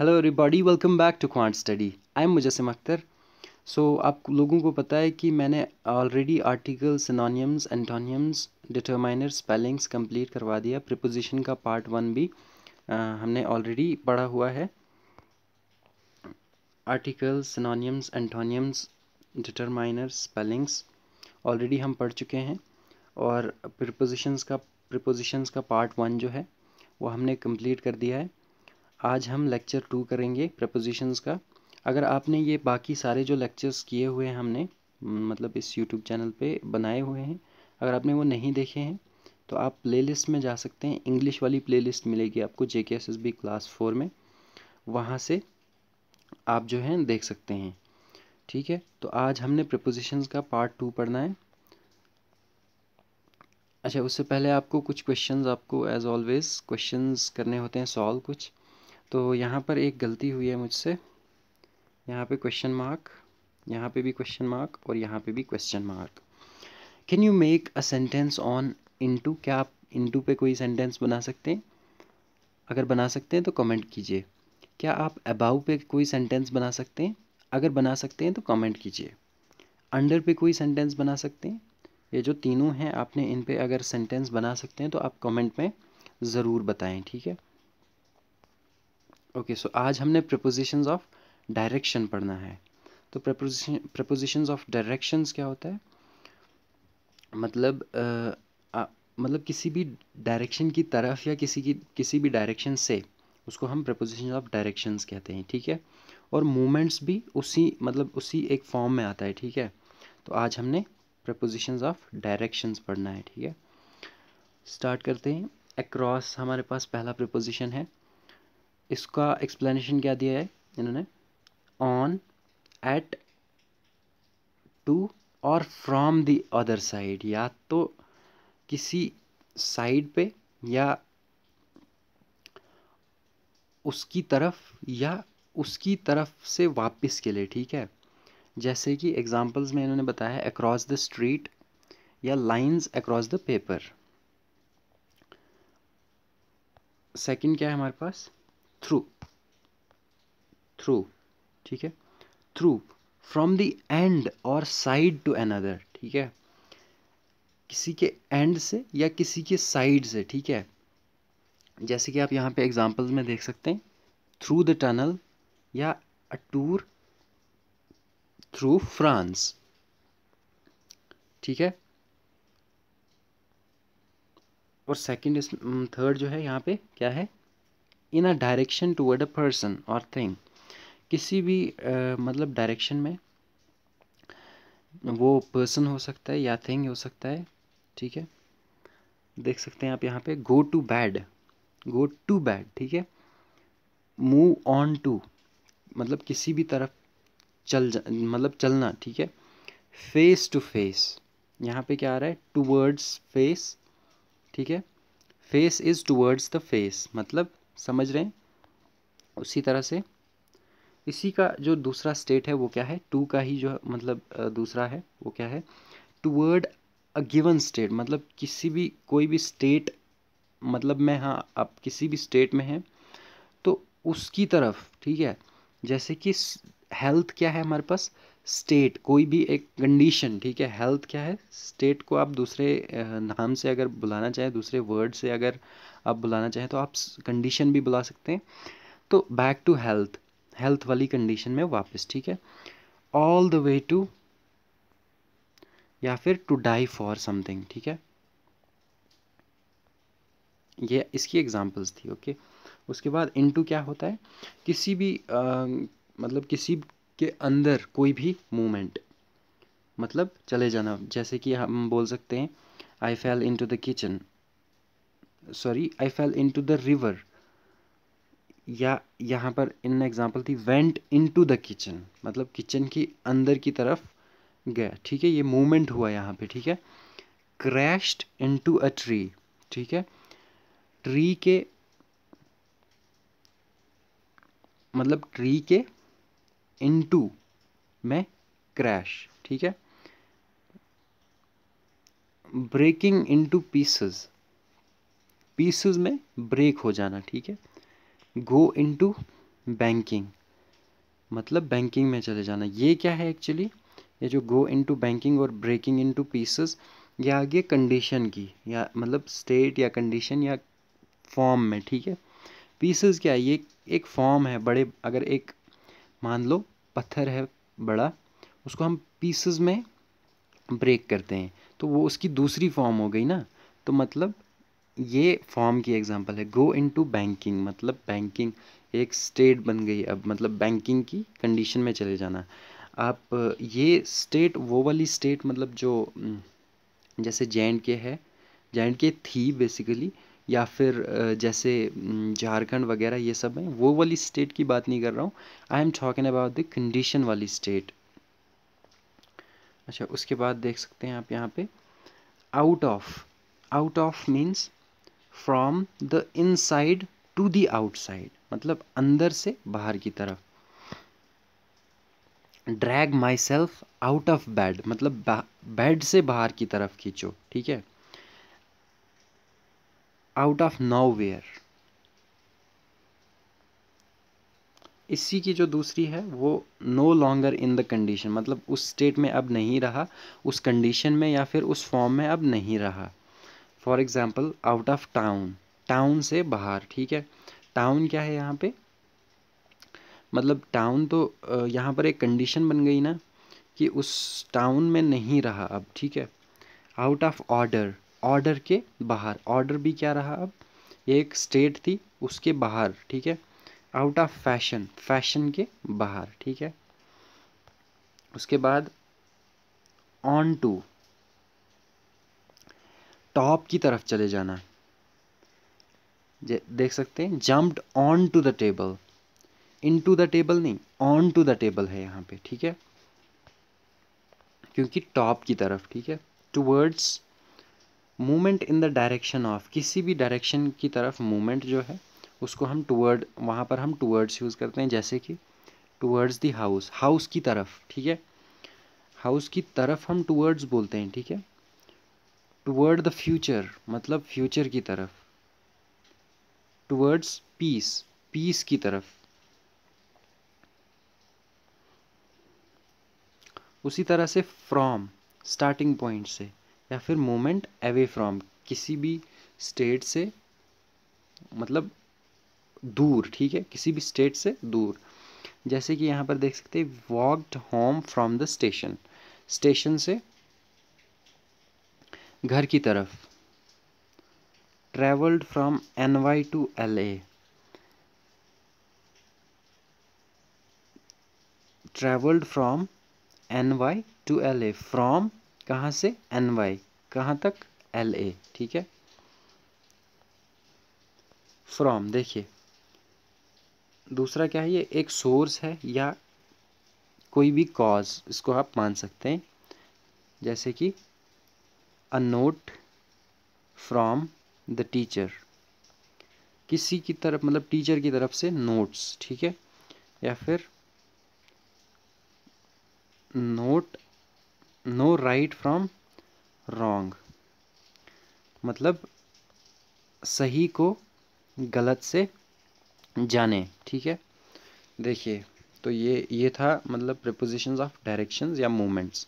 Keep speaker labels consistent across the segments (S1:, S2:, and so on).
S1: hello everybody welcome back to quant study I am Mujassim Akhtar so आप लोगों को पता है कि मैंने already article synonyms antonyms determiner spellings complete करवा दिया प्रिपोजिशन का पार्ट वन भी आ, हमने ऑलरेडी पढ़ा हुआ है article synonyms antonyms determiner spellings already हम पढ़ चुके हैं और प्रिपोजिशंस का प्रिपोजिशंस का पार्ट वन जो है वो हमने कंप्लीट कर दिया है आज हम लेक्चर टू करेंगे प्रपोजिशंस का अगर आपने ये बाकी सारे जो लेक्चर्स किए हुए हैं हमने मतलब इस यूट्यूब चैनल पे बनाए हुए हैं अगर आपने वो नहीं देखे हैं तो आप प्लेलिस्ट में जा सकते हैं इंग्लिश वाली प्लेलिस्ट मिलेगी आपको J K S S B class four में वहाँ से आप जो है देख सकते हैं ठीक है तो आज हमने प्रपोजिशंस का पार्ट टू पढ़ना है अच्छा उससे पहले आपको कुछ क्वेश्चंस आपको एज ऑलवेज क्वेश्चंस करने होते हैं सॉल्व कुछ तो यहाँ पर एक गलती हुई है मुझसे यहाँ पे क्वेश्चन मार्क यहाँ पे भी क्वेश्चन मार्क और यहाँ पे भी question mark can you make a sentence on into क्या आप इनटू पे कोई सेंटेंस बना सकते हैं अगर बना सकते हैं तो कमेंट कीजिए क्या आप अबाउ पे कोई सेंटेंस बना सकते हैं अगर बना सकते हैं तो कमेंट कीजिए अंडर पे कोई सेंटेंस बना सकते हैं ये जो तीनों हैं आपने इन पे अगर सेंटेंस बना सकते हैं तो आप कमेंट में ज़रूर बताएं ठीक है ओके सो आज हमने प्रपोजिशंस ऑफ डायरेक्शन पढ़ना है तो प्रपोजिशन प्रपोजिशंस ऑफ डायरेक्शंस क्या होता है मतलब आ, मतलब किसी भी डायरेक्शन की तरफ या किसी की किसी भी डायरेक्शन से उसको हम प्रपोजिशन ऑफ डायरेक्शंस कहते हैं ठीक है और मूवमेंट्स भी उसी मतलब उसी एक फॉर्म में आता है ठीक है तो आज हमने प्रपोजिशंस ऑफ डायरेक्शंस पढ़ना है ठीक है स्टार्ट करते हैं अक्रॉस हमारे पास पहला प्रपोजिशन है इसका एक्सप्लेनेशन क्या दिया है इन्होंने ऑन एट टू और फ्रॉम द अदर साइड या तो किसी साइड पे या उसकी तरफ या उसकी तरफ से वापस के लिए ठीक है जैसे कि एग्जांपल्स में इन्होंने बताया है अक्रॉस द स्ट्रीट या lines across the paper second क्या है हमारे पास थ्रू थ्रू ठीक है थ्रू फ्रॉम द एंड और साइड टू अनदर ठीक है किसी के एंड से या किसी के साइड से ठीक है जैसे कि आप यहाँ पे एग्जांपल्स में देख सकते हैं थ्रू द टनल या अ टूर थ्रू फ्रांस ठीक है और सेकंड इस थर्ड जो है यहाँ पे क्या है in a direction toward a person और थिंग किसी भी आ, मतलब डायरेक्शन में वो पर्सन हो सकता है या थिंग हो सकता है ठीक है देख सकते हैं आप यहाँ पे go to bed go to bed ठीक है मूव ऑन टू मतलब किसी भी तरफ चल जा मतलब चलना ठीक है फेस टू फेस यहाँ पे क्या आ रहा है टूवर्ड्स फेस ठीक है face is towards the face मतलब समझ रहे हैं उसी तरह से इसी का जो दूसरा स्टेट है वो क्या है टू का ही जो मतलब दूसरा है वो क्या है टूवर्ड अ गिवन स्टेट मतलब किसी भी कोई भी स्टेट मतलब मैं हाँ आप किसी भी स्टेट में हैं तो उसकी तरफ ठीक है जैसे कि हेल्थ क्या है हमारे पास स्टेट कोई भी एक कंडीशन ठीक है हेल्थ क्या है स्टेट को आप दूसरे नाम से अगर बुलाना चाहें दूसरे वर्ड से अगर आप बुलाना चाहें तो आप कंडीशन भी बुला सकते हैं तो बैक टू हेल्थ हेल्थ वाली कंडीशन में वापस ठीक है ऑल द वे टू या फिर टू डाई फॉर समथिंग ठीक है ये इसकी एग्जांपल्स थी ओके उसके बाद इनटू क्या होता है किसी भी आ, मतलब किसी के अंदर कोई भी मूवमेंट मतलब चले जाना जैसे कि हम बोल सकते हैं I fell into the kitchen sorry I fell into the river या यहाँ पर इन एग्जाम्पल थी went into the kitchen मतलब किचन के अंदर की तरफ गया ठीक है ये मूवमेंट हुआ यहाँ पे ठीक है crashed into a tree ठीक है ट्री के मतलब ट्री के इनटू में क्रैश ठीक है ब्रेकिंग इनटू पीसेस पीसेस में ब्रेक हो जाना ठीक है गो इनटू बैंकिंग मतलब बैंकिंग में चले जाना ये क्या है एक्चुअली ये जो गो इनटू बैंकिंग और ब्रेकिंग इनटू पीसेस या आगे कंडीशन की या मतलब स्टेट या कंडीशन या फॉर्म में ठीक है पीसेस क्या है ये एक फॉर्म है बड़े अगर एक मान लो पत्थर है बड़ा उसको हम पीसेस में ब्रेक करते हैं तो वो उसकी दूसरी फॉर्म हो गई ना तो मतलब ये फॉर्म की एग्जांपल है गो इनटू बैंकिंग मतलब बैंकिंग एक स्टेट बन गई अब मतलब बैंकिंग की कंडीशन में चले जाना आप ये स्टेट वो वाली स्टेट मतलब जो हम्म, जैसे जे एंड के है जे एंड के थी बेसिकली या फिर जैसे झारखंड वगैरह ये सब हैं वो वाली स्टेट की बात नहीं कर रहा हूँ I am talking about the condition वाली स्टेट अच्छा उसके बाद देख सकते हैं आप यहाँ पे out of out of means from the inside to the outside मतलब अंदर से बाहर की तरफ drag myself out of bed मतलब बेड से बाहर की तरफ खींचो ठीक है आउट ऑफ वेयर इसी की जो दूसरी है वो no longer in the condition मतलब उस स्टेट में अब नहीं रहा उस कंडीशन में या फिर उस फॉर्म में अब नहीं रहा for example out of town town से बाहर ठीक है टाउन क्या है यहाँ पे मतलब टाउन तो यहाँ पर एक कंडीशन बन गई ना कि उस टाउन में नहीं रहा अब ठीक है आउट ऑफ ऑर्डर ऑर्डर के बाहर ऑर्डर भी क्या रहा अब एक स्टेट थी उसके बाहर ठीक है आउट ऑफ फैशन फैशन के बाहर ठीक है उसके बाद ऑन टू टॉप की तरफ चले जाना देख सकते हैं jumped onto the table into the table नहीं ऑन टू द टेबल है यहाँ पे ठीक है क्योंकि टॉप की तरफ ठीक है towards movement in the direction of किसी भी डायरेक्शन की तरफ मूवमेंट जो है उसको हम टूवर्ड वहाँ पर हम टूवर्ड्स यूज़ करते हैं जैसे कि टूवर्ड्स द हाउस हाउस की तरफ ठीक है हाउस की तरफ हम टूवर्ड्स बोलते हैं ठीक है टूवर्ड द फ्यूचर मतलब फ्यूचर की तरफ टूवर्ड्स पीस पीस की तरफ उसी तरह से फ्रॉम स्टार्टिंग पॉइंट से या फिर मोमेंट अवे फ्रॉम किसी भी स्टेट से मतलब दूर ठीक है किसी भी स्टेट से दूर जैसे कि यहाँ पर देख सकते हैं walked home from the station station से घर की तरफ travelled from N Y to L A travelled from N Y to L A from कहाँ से एन वाई कहाँ तक एल ए ठीक है फ्रॉम देखिए दूसरा क्या है ये एक सोर्स है या कोई भी कॉज इसको आप मान सकते हैं जैसे कि a note from the teacher किसी की तरफ मतलब टीचर की तरफ से नोट्स ठीक है या फिर note know right from wrong मतलब सही को गलत से जाने ठीक है देखिए तो ये ये था मतलब प्रपोजिशंस ऑफ डायरेक्शंस या मोमेंट्स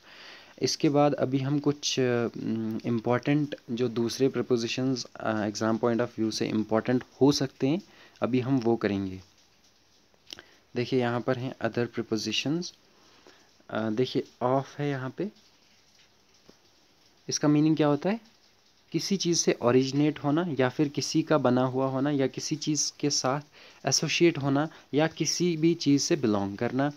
S1: इसके बाद अभी हम कुछ इम्पॉर्टेंट जो दूसरे prepositions exam point of view से इम्पॉर्टेंट हो सकते हैं अभी हम वो करेंगे देखिए यहाँ पर हैं अदर प्रपोजिशंस देखिए ऑफ है यहाँ पे इसका मीनिंग क्या होता है किसी चीज़ से ओरिजिनेट होना या फिर किसी का बना हुआ होना या किसी चीज़ के साथ एसोशिएट होना या किसी भी चीज़ से बिलोंग करना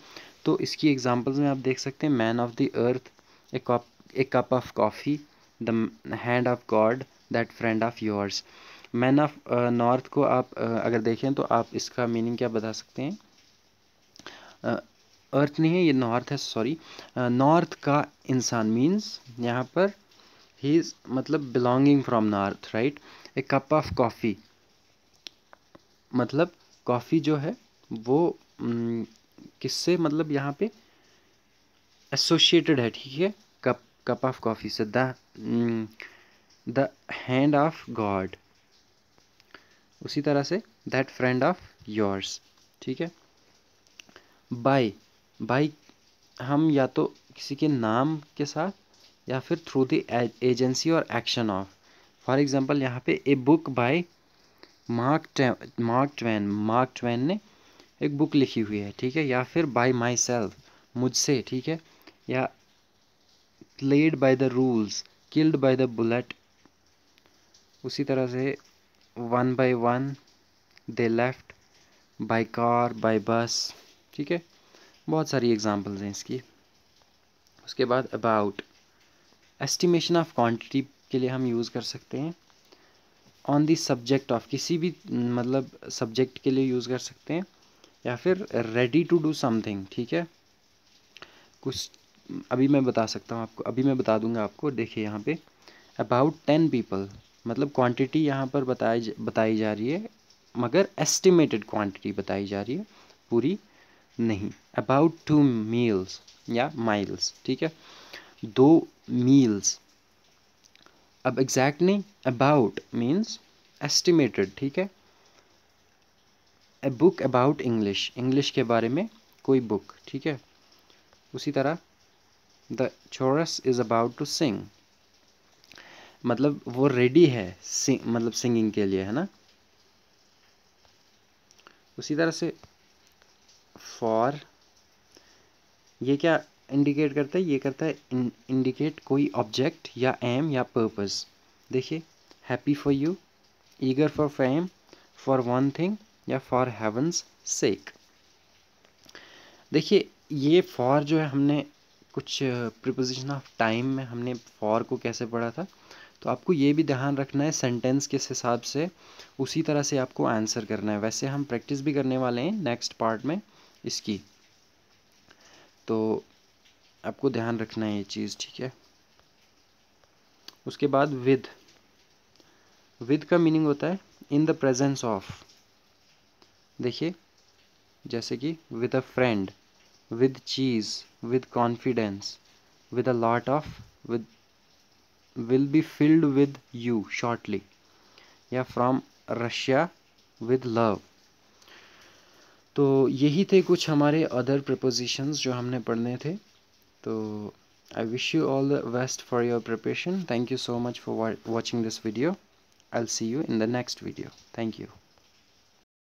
S1: तो इसकी एग्जांपल्स में आप देख सकते हैं man of the earth a cup a cup of coffee the hand of God that friend of yours man of north को आप अगर देखें तो आप इसका मीनिंग क्या बता सकते हैं अर्थ नहीं है ये नॉर्थ है सॉरी नॉर्थ का इंसान मीन्स यहाँ पर ही इज़ मतलब belonging from north right a cup of coffee मतलब कॉफ़ी जो है वो किससे मतलब यहाँ पे एसोशिएटेड है ठीक है कप कप ऑफ कॉफ़ी से the the hand of God उसी तरह say that friend of yours ठीक है बाय बाई हम या तो किसी के नाम के साथ या फिर थ्रू द एजेंसी और एक्शन ऑफ फॉर एग्जांपल यहाँ पे a book by Mark Mark Twain Mark Twain ने एक बुक लिखी हुई है ठीक है या फिर बाय माई सेल्फ मुझसे ठीक है या led by the rules killed by the bullet उसी तरह से one by one they left by car by bus ठीक है बहुत सारी एग्जांपल्स हैं इसकी उसके बाद अबाउट एस्टिमेशन ऑफ क्वांटिटी के लिए हम यूज़ कर सकते हैं ऑन दी सब्जेक्ट ऑफ किसी भी मतलब सब्जेक्ट के लिए यूज़ कर सकते हैं या फिर रेडी टू डू समथिंग ठीक है कुछ अभी मैं बता सकता हूँ आपको अभी मैं बता दूंगा आपको देखिए यहाँ पे अबाउट टेन पीपल मतलब क्वांटिटी यहाँ पर बताई बताई जा रही है मगर एस्टिमेटेड क्वांटिटी बताई जा रही है पूरी नहीं अबाउट टू मील्स या माइल्स ठीक है दो मील्स अब एग्जैक्ट नहीं अबाउट मीन्स एस्टिमेटेड ठीक है a book about English English के बारे में कोई बुक ठीक है उसी तरह the chorus is about to sing मतलब वो रेडी है सिंग मतलब सिंगिंग के लिए है ना उसी तरह से फॉर ये क्या इंडिकेट करता है ये करता है इंडिकेट कोई ऑब्जेक्ट या एम या पर्पस देखिए happy for you eager for fame for one thing या फॉर हेवंस सेक देखिए ये फॉर जो है हमने कुछ प्रिपोजिशन ऑफ टाइम में हमने फॉर को कैसे पढ़ा था तो आपको ये भी ध्यान रखना है सेंटेंस के हिसाब से उसी तरह से आपको आंसर करना है वैसे हम प्रैक्टिस भी करने वाले हैं नेक्स्ट पार्ट में इसकी तो आपको ध्यान रखना है ये चीज़ ठीक है उसके बाद विद विद का मीनिंग होता है इन द प्रेजेंस ऑफ देखिए जैसे कि with a friend with cheese with confidence with a lot of with will be filled with you shortly या फ्रॉम रशिया विद लव तो यही थे कुछ हमारे अदर प्रपोजिशंस जो हमने पढ़ने थे तो I wish you all the best for your preparation thank you so much for watching this video I'll see you in the next video thank you